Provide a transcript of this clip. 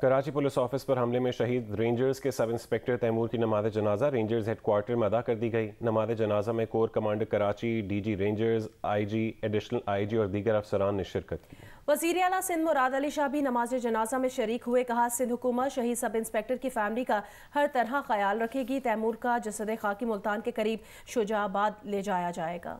Karachi police office पर हमले में शहीद रेंजर्स के सब इंस्पेक्टर तैमूर की नमाज जनाजा रेंजर्स हेडक्वार्टर में अदा कर दी गई नमाज जनाजा में corps commander Karachi DG rangers IG additional IG और दीगर अफसरान ने शिरकत की वजीर अला सिंध मुराद अली शाह भी नमाज जनाजा में शरीक हुए कहा सिंध हुकूमत शहीद सब इंस्पेक्टर की फैमिली का हर तरह ख्याल रखेगी तैमूर का जसद खाकि मुल्तान के करीब शुजाबाद ले जाया जाएगा